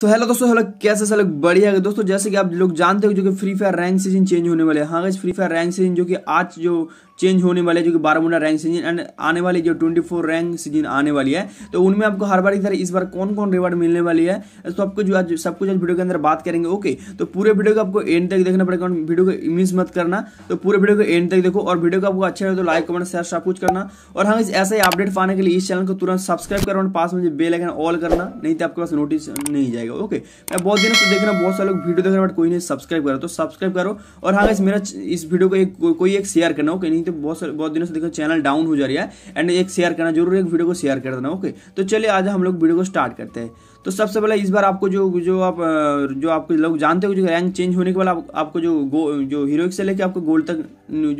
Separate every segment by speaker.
Speaker 1: तो हेलो दोस्तों हेलो कैसे सलग बढ़िया है दोस्तों जैसे कि आप लोग जानते हो जो कि free fire rank season change होने वाले हैं हाँ guys free fire rank season जो कि आज जो चेंज होने वाले जो कि बारामुंडा रैंक सीजन एंड आने वाली जो ट्वेंटी फोर रैंक सीजन आने वाली है तो उनमें आपको हर बार की तरह इस बार कौन कौन रिवार्ड मिलने वाली है तो आपको जो आज सब कुछ आज वीडियो के अंदर बात करेंगे ओके तो पूरे वीडियो को आपको एंड तक देखना पड़ेगा वीडियो को मिस मत करना तो पूरे वीडियो को एंड तक देखो और वीडियो को आपको अच्छा लगे तो लाइक कमेंट शेयर सब कुछ करना और हम हाँ, इस ऐसे ही अपडेट पाने के लिए इस चैनल को तुरंत सब्सक्राइब करो और पास में बेल आइकन ऑल करना नहीं तो आपके पास नोटिस नहीं जाएगा ओके मैं बहुत दिनों से देख रहा हूँ बहुत सारे लोग वीडियो देख रहे हैं बट कोई नहीं सब्सक्राइब करो तो सब्सक्राइब करो और हाँ इस मेरा इस वीडियो को एक कोई एक शेयर करना ओके नहीं तो सकते तो बहुत सारे बहुत दिनों से देखो चैनल डाउन हो जा रहा है एंड एक शेयर करना जरूर एक वीडियो को शेयर कर देना ओके तो चलिए आज हम लोग वीडियो को स्टार्ट करते हैं तो सबसे पहले इस बार आपको जो जो आप जो आपको लोग जानते हो जो रैंक चेंज होने के बाद आप, आपको जो गो जो हीरोइक से लेके आपको गोल्ड तक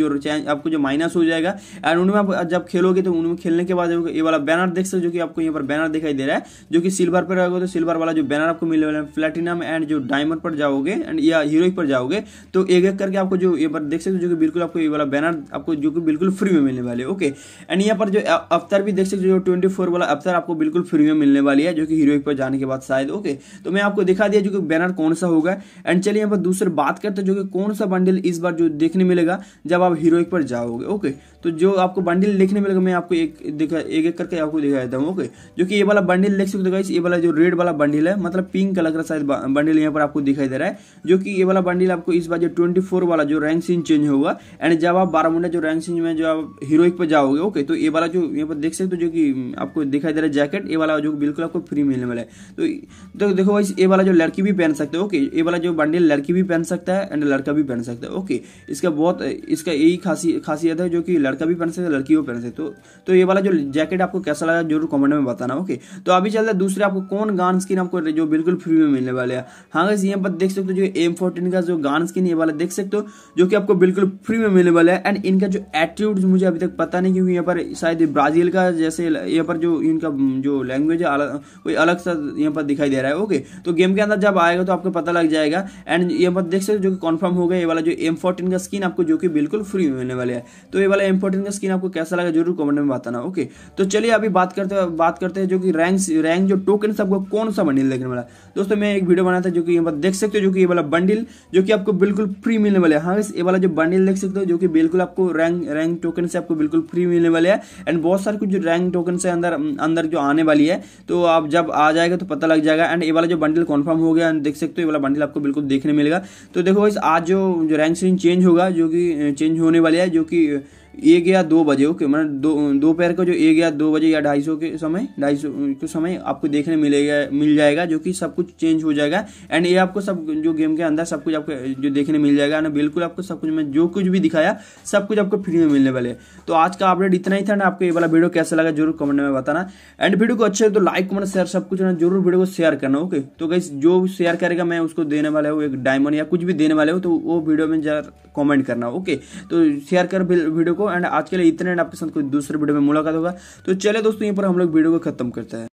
Speaker 1: जो चेंज आपको जो माइनस हो जाएगा एंड उनमें आप जब खेलोगे तो उनमें खेलने के बाद ये वाला बैनर देख सकते जो कि आपको यहाँ पर बैनर दिखाई दे रहा है जो कि सिल्वर पर रहोगे तो सिल्वर वाला जो बैनर आपको मिलने वाला है प्लेटिनम एंड जो डायमंड पर जाओगे एंड या हीरोइक पर जाओगे तो एक एक करके आपको जो ये पर देख सकते हो जो कि बिल्कुल आपको ये वाला बैनर आपको जो कि बिल्कुल फ्री में मिलने वाले ओके एंड यहाँ पर जो अवतार भी देख सकते हो जो ट्वेंटी फोर वाला अवतार आपको बिल्कुल फ्री में मिलने वाली है जो कि हीरोइक पर जाने के बाद शायद ओके तो मैं आपको दिखा दिया जो कि बैनर कौन सा होगा एंड चलिए यहाँ पर दूसरे बात करते हैं जो कि कौन सा बंडल इस बार जो देखने मिलेगा जब आप हीरोइक पर जाओगे ओके तो जो आपको बंडल देखने मिलेगा मैं आपको एक दिखा एक एक करके आपको दिखा देता हूँ ओके जो कि ये वाला बंडल देख सकते हो गाइस ये वाला जो रेड वाला बंडल है मतलब पिंक कलर का शायद बंडल यहाँ पर आपको दिखाई दे रहा है जो कि ये वाला बंडल आपको इस बार जो ट्वेंटी वाला जो रैंक सीन चेंज होगा एंड जब आप बारामुंडा जो रैंक चेंज में जो आप हीरोइक पर जाओगे ओके तो ये वाला जो यहाँ पर देख सकते हो जो कि हम्म, आपको दिखाई दे रहा है जैकेट ये वाला जो बिल्कुल आपको फ्री मिलने वाला है तो, तो देखो भाई ये वाला जो लड़की भी पहन सकते हो ओके ये वाला जो बंडल लड़की भी पहन सकता है एंड लड़का भी पहन सकता है ओके इसका बहुत इसका यही खासी खासियत है जो कि लड़का भी पहन सकता है लड़की भी पहन सकते हो तो ये वाला जो जैकेट आपको कैसा लगा जरूर कॉमेंट में बताना ओके तो अभी चलता है दूसरे आपको कौन गान स्किन आपको जो बिल्कुल फ्री में मिलने वाला है हाँ गाइस यहाँ पर देख सकते हो जो एम फोर्टीन का जो गान स्किन ये वाला देख सकते हो जो कि आपको बिल्कुल फ्री में मिलने वाला है एंड इनका जो एटीट्यूड मुझे अभी तक पता नहीं क्योंकि यहाँ पर शायद ब्राज़ील का जैसे यहाँ पर जो इनका जो लैंग्वेज है कोई अलग सा यहाँ पर दिखाई दे रहा है ओके तो गेम के अंदर जब आएगा तो आपको पता लग जाएगा एंड यहाँ पर देख सकते जो कि कन्फर्म हो गया ये वाला जो एम का स्किन आपको जो कि बिल्कुल फ्री होने वाले है तो ये वाला एम का स्किन आपको कैसा लगा जरूर कॉमेंट में बताना ओके तो चलिए अभी बात करते बात करते हैं जो कि रैंक रैंक जो टोकन सबको कौन सा बंडल देखने वाला दोस्तों मैं एक वीडियो बनाया था जो कि यहाँ पर देख सकते हो जो कि ये वाला बंडल जो कि आपको बिल्कुल फ्री मिलने वाले है हाँ ये वाला जो बंडल देख सकते हो जो कि बिल्कुल आपको रैंक रैंक टोकन से आपको बिल्कुल फ्री मिलने वाले हैं एंड बहुत सारे कुछ जो रैंक टोकन से अंदर अंदर जो आने वाली है तो आप जब आ जाएगा तो पता लग जाएगा एंड ये वाला जो बंडल कन्फर्म हो गया देख सकते हो ये वाला बंडल आपको बिल्कुल देखने मिलेगा तो देखो इस आज जो जो रैंक सीन चेंज होगा जो कि चेंज होने वाली है जो कि एक या दो बजे ओके मतलब दो दोपहर का जो एक या दो बजे या ढाई सौ के समय ढाई सौ के समय आपको देखने मिलेगा मिल जाएगा जो कि सब कुछ चेंज हो जाएगा एंड ये आपको सब जो गेम के अंदर सब कुछ आपको जो देखने मिल जाएगा ना बिल्कुल आपको सब कुछ में जो कुछ भी दिखाया सब कुछ आपको फ्री में मिलने वाले तो आज का अपडेट इतना ही था ना आपको ये वाला वीडियो कैसा लगा जरूर कमेंट में बताना एंड वीडियो को अच्छे तो लाइक कमेंट शेयर सब कुछ ना जरूर वीडियो को शेयर करना ओके तो गई जो शेयर करेगा मैं उसको देने वाला हूँ एक डायमंड या कुछ भी देने वाले हो तो वो वीडियो में जरा कॉमेंट करना ओके तो शेयर कर वीडियो को एंड आज के लिए इतने एंड आपके साथ कोई दूसरे वीडियो में मुलाकात होगा तो चले दोस्तों यहीं पर हम लोग वीडियो को खत्म करते हैं